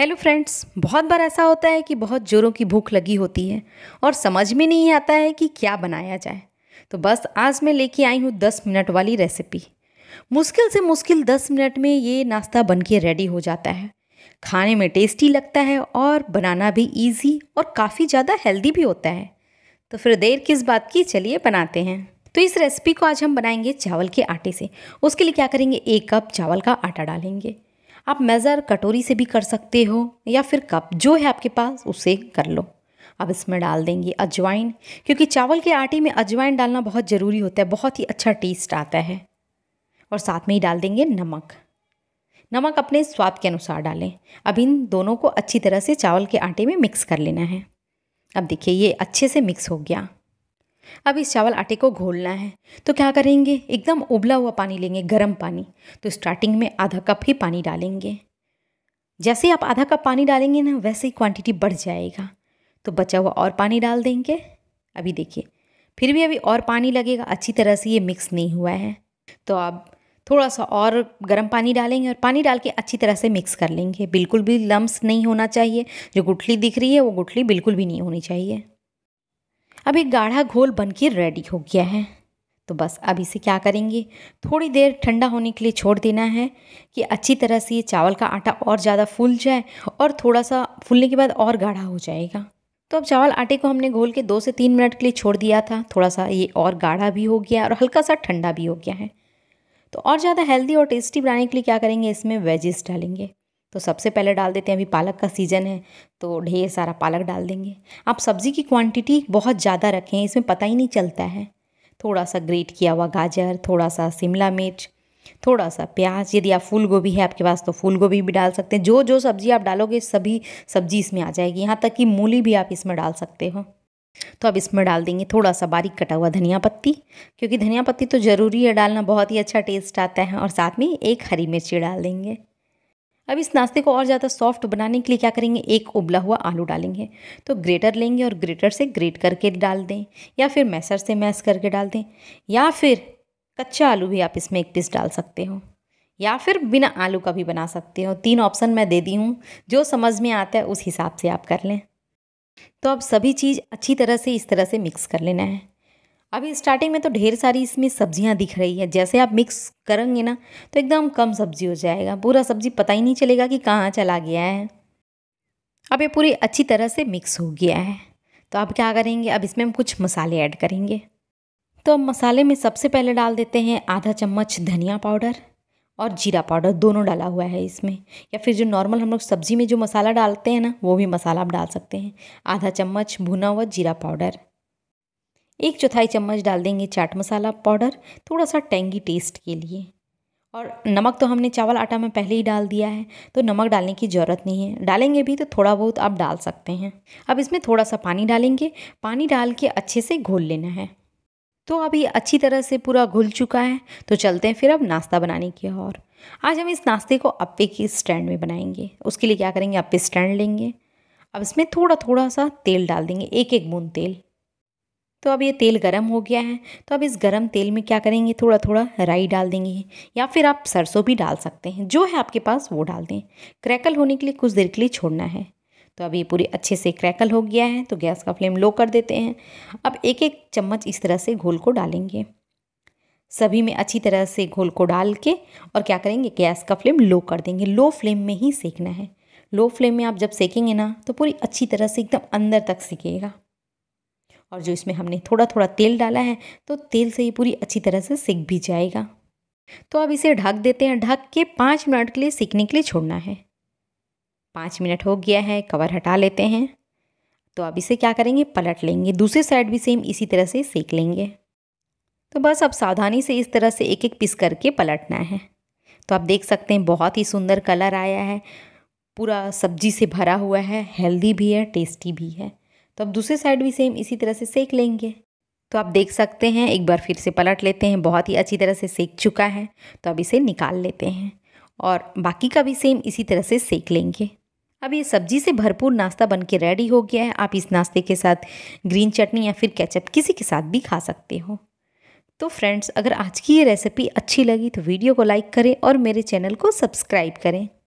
hello friends बहुत बार ऐसा होता है कि बहुत जोरों की भूख लगी होती है और समझ में नहीं आता है कि क्या बनाया जाए तो बस आज मैं लेके आई हूँ दस मिनट वाली रेसिपी मुश्किल से मुश्किल दस मिनट में ये नाश्ता बन के रेडी हो जाता है खाने में टेस्टी लगता है और बनाना भी ईजी और काफ़ी ज़्यादा हेल्दी भी होता है तो फिर देर किस बात की चलिए बनाते हैं तो इस रेसिपी को आज हम बनाएंगे चावल के आटे से उसके लिए क्या करेंगे एक कप चावल का आटा डालेंगे आप मेज़र कटोरी से भी कर सकते हो या फिर कप जो है आपके पास उसे कर लो अब इसमें डाल देंगे अजवाइन क्योंकि चावल के आटे में अजवाइन डालना बहुत ज़रूरी होता है बहुत ही अच्छा टेस्ट आता है और साथ में ही डाल देंगे नमक नमक अपने स्वाद के अनुसार डालें अब इन दोनों को अच्छी तरह से चावल के आटे में मिक्स कर लेना है अब देखिए ये अच्छे से मिक्स हो गया अब इस चावल आटे को घोलना है तो क्या करेंगे एकदम उबला हुआ पानी लेंगे गर्म पानी तो स्टार्टिंग में आधा कप ही पानी डालेंगे जैसे आप आधा कप पानी डालेंगे ना वैसे ही क्वांटिटी बढ़ जाएगा तो बचा हुआ और पानी डाल देंगे अभी देखिए फिर भी अभी और पानी लगेगा अच्छी तरह से ये मिक्स नहीं हुआ है तो आप थोड़ा सा और गर्म पानी डालेंगे और पानी डाल के अच्छी तरह से मिक्स कर लेंगे बिल्कुल भी लम्स नहीं होना चाहिए जो गुठली दिख रही है वो गुठली बिल्कुल भी नहीं होनी चाहिए अभी गाढ़ा घोल बन के रेडी हो गया है तो बस अब इसे क्या करेंगे थोड़ी देर ठंडा होने के लिए छोड़ देना है कि अच्छी तरह से ये चावल का आटा और ज़्यादा फूल जाए और थोड़ा सा फूलने के बाद और गाढ़ा हो जाएगा तो अब चावल आटे को हमने घोल के दो से तीन मिनट के लिए छोड़ दिया था थोड़ा सा ये और गाढ़ा भी हो गया और हल्का सा ठंडा भी हो गया है तो और ज़्यादा हेल्दी और टेस्टी बनाने के लिए क्या करेंगे इसमें वेजेस डालेंगे तो सबसे पहले डाल देते हैं अभी पालक का सीज़न है तो ढेर सारा पालक डाल देंगे आप सब्ज़ी की क्वांटिटी बहुत ज़्यादा रखें इसमें पता ही नहीं चलता है थोड़ा सा ग्रेट किया हुआ गाजर थोड़ा सा शिमला मिर्च थोड़ा सा प्याज यदि आप फूल गोभी है आपके पास तो फूल गोभी भी डाल सकते हैं जो जो सब्ज़ी आप डालोगे सभी सब्ज़ी इसमें आ जाएगी यहाँ तक कि मूली भी आप इसमें डाल सकते हो तो अब इसमें डाल देंगे थोड़ा सा बारीक कटा हुआ धनिया पत्ती क्योंकि धनिया पत्ती तो ज़रूरी है डालना बहुत ही अच्छा टेस्ट आता है और साथ में एक हरी मिर्ची डाल देंगे अब इस नाश्ते को और ज़्यादा सॉफ्ट बनाने के लिए क्या करेंगे एक उबला हुआ आलू डालेंगे तो ग्रेटर लेंगे और ग्रेटर से ग्रेट करके डाल दें या फिर मैसर से मैस करके डाल दें या फिर कच्चा आलू भी आप इसमें एक पीस डाल सकते हो या फिर बिना आलू का भी बना सकते हो तीन ऑप्शन मैं दे दी हूँ जो समझ में आता है उस हिसाब से आप कर लें तो अब सभी चीज़ अच्छी तरह से इस तरह से मिक्स कर लेना है अभी स्टार्टिंग में तो ढेर सारी इसमें सब्जियां दिख रही है जैसे आप मिक्स करेंगे ना तो एकदम कम सब्जी हो जाएगा पूरा सब्जी पता ही नहीं चलेगा कि कहाँ चला गया है अब ये पूरी अच्छी तरह से मिक्स हो गया है तो अब क्या करेंगे अब इसमें हम कुछ मसाले ऐड करेंगे तो अब मसाले में सबसे पहले डाल देते हैं आधा चम्मच धनिया पाउडर और जीरा पाउडर दोनों डाला हुआ है इसमें या फिर जो नॉर्मल हम लोग सब्ज़ी में जो मसाला डालते हैं ना वो भी मसाला आप डाल सकते हैं आधा चम्मच भुना हुआ जीरा पाउडर एक चौथाई चम्मच डाल देंगे चाट मसाला पाउडर थोड़ा सा टेंगी टेस्ट के लिए और नमक तो हमने चावल आटा में पहले ही डाल दिया है तो नमक डालने की ज़रूरत नहीं है डालेंगे भी तो थोड़ा बहुत आप डाल सकते हैं अब इसमें थोड़ा सा पानी डालेंगे पानी डाल के अच्छे से घोल लेना है तो अभी अच्छी तरह से पूरा घुल चुका है तो चलते हैं फिर अब नाश्ता बनाने की और आज हम इस नाश्ते को अप्पे के स्टैंड में बनाएंगे उसके लिए क्या करेंगे अप्पे स्टैंड लेंगे अब इसमें थोड़ा थोड़ा सा तेल डाल देंगे एक एक बूंद तेल तो अब ये तेल गरम हो गया है तो अब इस गरम तेल में क्या करेंगे थोड़ा थोड़ा राई डाल देंगे या फिर आप सरसों भी डाल सकते हैं जो है आपके पास वो डाल दें क्रैकल होने के लिए कुछ देर के लिए छोड़ना है तो अब ये पूरी अच्छे से क्रैकल हो गया है तो गैस का फ्लेम लो कर देते हैं अब एक एक चम्मच इस तरह से घोल को डालेंगे सभी में अच्छी तरह से घोल को डाल के और क्या करेंगे गैस का फ्लेम लो कर देंगे लो फ्लेम में ही सेकना है लो फ्लेम में आप जब सेकेंगे ना तो पूरी अच्छी तरह से एकदम अंदर तक सेकेगा और जो इसमें हमने थोड़ा थोड़ा तेल डाला है तो तेल से ये पूरी अच्छी तरह से सिक भी जाएगा तो अब इसे ढक देते हैं ढक के पाँच मिनट के लिए सीखने के लिए छोड़ना है पाँच मिनट हो गया है कवर हटा लेते हैं तो अब इसे क्या करेंगे पलट लेंगे दूसरे साइड भी सेम इसी तरह से सेक लेंगे तो बस अब सावधानी से इस तरह से एक एक पीस करके पलटना है तो आप देख सकते हैं बहुत ही सुंदर कलर आया है पूरा सब्जी से भरा हुआ है हेल्दी भी है टेस्टी भी है तो अब दूसरे साइड भी सेम इसी तरह से सेक लेंगे तो आप देख सकते हैं एक बार फिर से पलट लेते हैं बहुत ही अच्छी तरह से सेक चुका है तो अब इसे निकाल लेते हैं और बाकी का भी सेम इसी तरह से सेक लेंगे अब ये सब्जी से भरपूर नाश्ता बन के रेडी हो गया है आप इस नाश्ते के साथ ग्रीन चटनी या फिर केचप किसी के साथ भी खा सकते हो तो फ्रेंड्स अगर आज की ये रेसिपी अच्छी लगी तो वीडियो को लाइक करें और मेरे चैनल को सब्सक्राइब करें